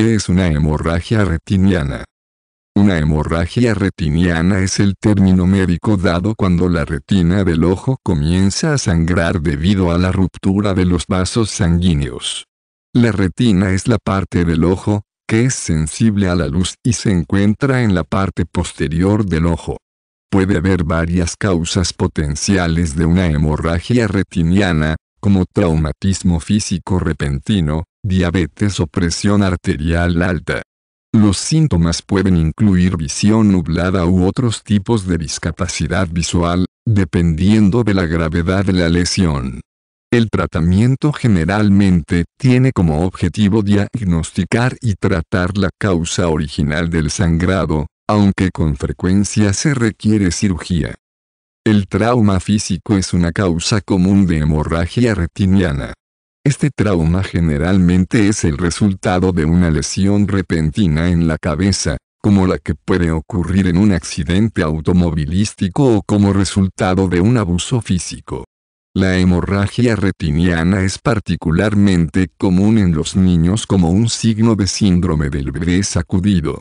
¿Qué es una hemorragia retiniana? Una hemorragia retiniana es el término médico dado cuando la retina del ojo comienza a sangrar debido a la ruptura de los vasos sanguíneos. La retina es la parte del ojo, que es sensible a la luz y se encuentra en la parte posterior del ojo. Puede haber varias causas potenciales de una hemorragia retiniana, como traumatismo físico repentino, diabetes o presión arterial alta. Los síntomas pueden incluir visión nublada u otros tipos de discapacidad visual, dependiendo de la gravedad de la lesión. El tratamiento generalmente tiene como objetivo diagnosticar y tratar la causa original del sangrado, aunque con frecuencia se requiere cirugía. El trauma físico es una causa común de hemorragia retiniana. Este trauma generalmente es el resultado de una lesión repentina en la cabeza, como la que puede ocurrir en un accidente automovilístico o como resultado de un abuso físico. La hemorragia retiniana es particularmente común en los niños como un signo de síndrome del bebé sacudido.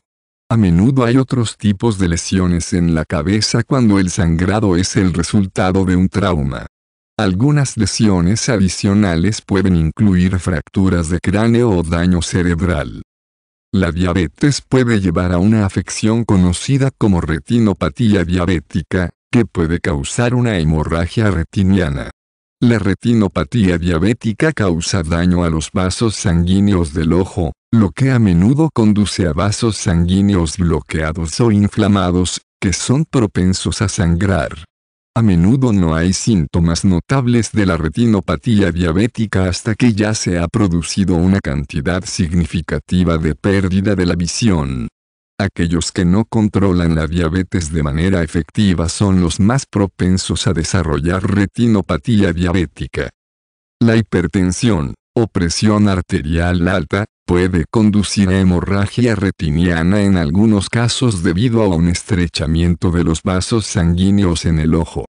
A menudo hay otros tipos de lesiones en la cabeza cuando el sangrado es el resultado de un trauma. Algunas lesiones adicionales pueden incluir fracturas de cráneo o daño cerebral. La diabetes puede llevar a una afección conocida como retinopatía diabética, que puede causar una hemorragia retiniana. La retinopatía diabética causa daño a los vasos sanguíneos del ojo, lo que a menudo conduce a vasos sanguíneos bloqueados o inflamados, que son propensos a sangrar. A menudo no hay síntomas notables de la retinopatía diabética hasta que ya se ha producido una cantidad significativa de pérdida de la visión. Aquellos que no controlan la diabetes de manera efectiva son los más propensos a desarrollar retinopatía diabética. La hipertensión, o presión arterial alta, puede conducir a hemorragia retiniana en algunos casos debido a un estrechamiento de los vasos sanguíneos en el ojo.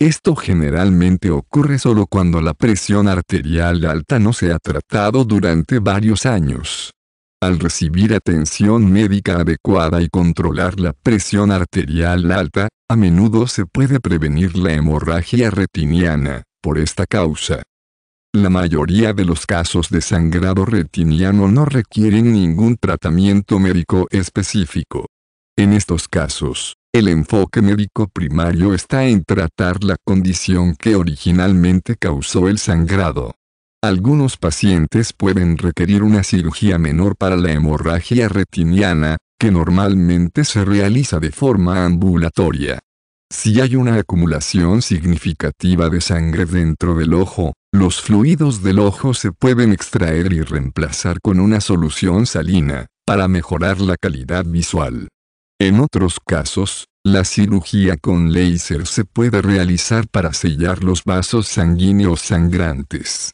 Esto generalmente ocurre solo cuando la presión arterial alta no se ha tratado durante varios años. Al recibir atención médica adecuada y controlar la presión arterial alta, a menudo se puede prevenir la hemorragia retiniana, por esta causa. La mayoría de los casos de sangrado retiniano no requieren ningún tratamiento médico específico. En estos casos, el enfoque médico primario está en tratar la condición que originalmente causó el sangrado. Algunos pacientes pueden requerir una cirugía menor para la hemorragia retiniana, que normalmente se realiza de forma ambulatoria. Si hay una acumulación significativa de sangre dentro del ojo, los fluidos del ojo se pueden extraer y reemplazar con una solución salina, para mejorar la calidad visual. En otros casos, la cirugía con láser se puede realizar para sellar los vasos sanguíneos sangrantes.